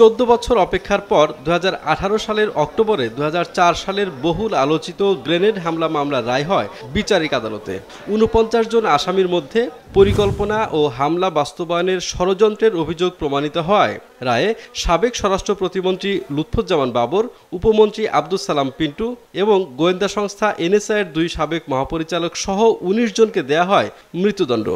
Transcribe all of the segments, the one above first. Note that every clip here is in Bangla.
চোদ্দ বছর অপেক্ষার পর দু সালের অক্টোবরে দু সালের বহুল আলোচিত গ্রেনেড হামলা মামলার রায় হয় বিচারিক আদালতে উনপঞ্চাশ জন আসামির মধ্যে পরিকল্পনা ও হামলা বাস্তবায়নের ষড়যন্ত্রের অভিযোগ প্রমাণিত হয় রায়ে সাবেক স্বরাষ্ট্র প্রতিমন্ত্রী লুৎফুজ্জামান বাবর উপমন্ত্রী আব্দুল সালাম পিন্টু এবং গোয়েন্দা সংস্থা এনএসআইয়ের দুই সাবেক মহাপরিচালক সহ উনিশ জনকে দেয়া হয় মৃত্যুদণ্ড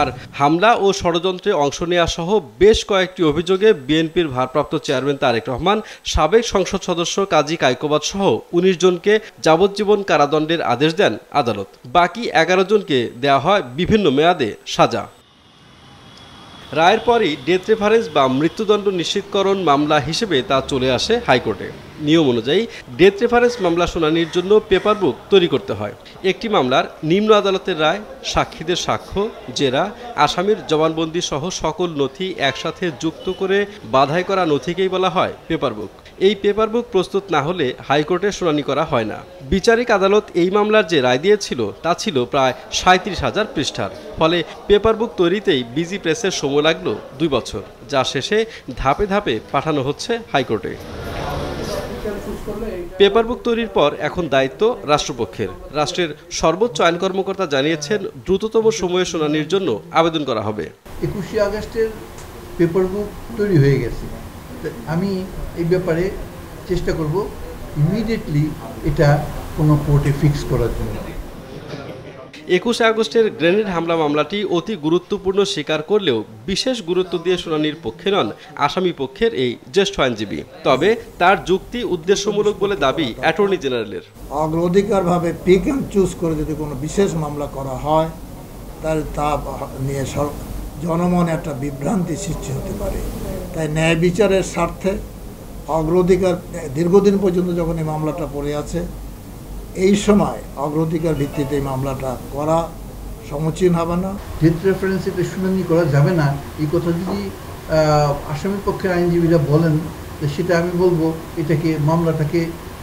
আর হামলা ও ষড়যন্ত্রে অংশ নেওয়া সহ বেশ কয়েকটি অভিযোগে বিএনপির ভারপ্রাপ্ত চেয়ারম্যান তারেক রহমান সাবেক সংসদ সদস্য কাজী কায়কোবাদ সহ উনিশ জনকে যাবজ্জীবন কারাদণ্ডের আদেশ দেন আদালত বাকি এগারো জনকে দেয়া হয় বিভিন্ন মেয়াদে সাজা রায়ের পরই ডেথ রেফারেন্স বা মৃত্যুদণ্ড নিশ্চিতকরণ মামলা হিসেবে তা চলে আসে হাইকোর্টে নিয়ম অনুযায়ী ডেথ রেফারেন্স মামলা শুনানির জন্য পেপার বুক তৈরি করতে হয় একটি মামলার নিম্ন আদালতের রায় সাক্ষীদের সাক্ষ্য জেরা আসামির জবানবন্দি সহ সকল নথি একসাথে যুক্ত করে বাধাই করা নথিকেই বলা হয় পেপার বুক এই পেপার বুক প্রস্তুত না হলে হাইকোর্টে শুনানি করা হয় না বিচারিক আদালত এই মামলার যে রায় দিয়েছিল তা ছিল প্রায় সাঁত্রিশ হাজার পৃষ্ঠার ফলে পেপার বুক তৈরিতেই বিজি প্রেসের সময় লাগলো দুই বছর যা শেষে ধাপে ধাপে পাঠানো হচ্ছে হাইকোর্টে পেপার বুক তৈরির পর এখন দায়িত্ব রাষ্ট্রপক্ষের রাষ্ট্রের সর্বোচ্চ আইন কর্মকর্তা জানিয়েছেন দ্রুততম সময়ে শুনানির জন্য আবেদন করা হবে একুশে আগস্টের পেপার বুক তৈরি হয়ে গেছে আমি এই ব্যাপারে চেষ্টা করব ইমিডিয়েটলি এটা কোনো কোর্টে ফিক্স করার জন্য একুশে আগস্টের গ্রেনেড হামলা মামলাটি অতি গুরুত্বপূর্ণ স্বীকার করলেও বিশেষ গুরুত্ব দিয়ে শুনানির পক্ষে নন আসামি পক্ষের এই জ্যেষ্ঠ আইনজীবী তবে তার যুক্তি উদ্দেশ্যমূলক বলে দাবি অ্যাটর্নি জেনারেলের অগ্রাধিকারভাবে পিক অ্যান্ড চুজ করে যদি কোনো বিশেষ মামলা করা হয় তাহলে তা নিয়ে জনমনে একটা বিভ্রান্তি সৃষ্টি হতে পারে তাই ন্যায় বিচারের স্বার্থে অগ্রাধিকার দীর্ঘদিন পর্যন্ত যখন এই মামলাটা পড়ে আছে এই সময় অগ্রাধিকার ভিত্তিতে এই মামলাটা করা সমুচীন হবে না ডেথ এটা শুনানি করা যাবে না এই কথা যদি আসামির পক্ষের আইনজীবীরা বলেন সেটা আমি বলবো এটাকে মামলাটাকে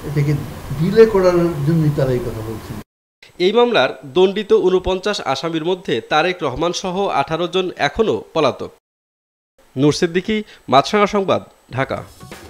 এটাকে ডিলে করার জন্যই তারা এই কথা বলছেন এই মামলার দণ্ডিত উনপঞ্চাশ আসামির মধ্যে তারেক রহমান সহ আঠারো জন এখনও পলাতক নুরসিদ্দিকি মাছরাঙা সংবাদ ঢাকা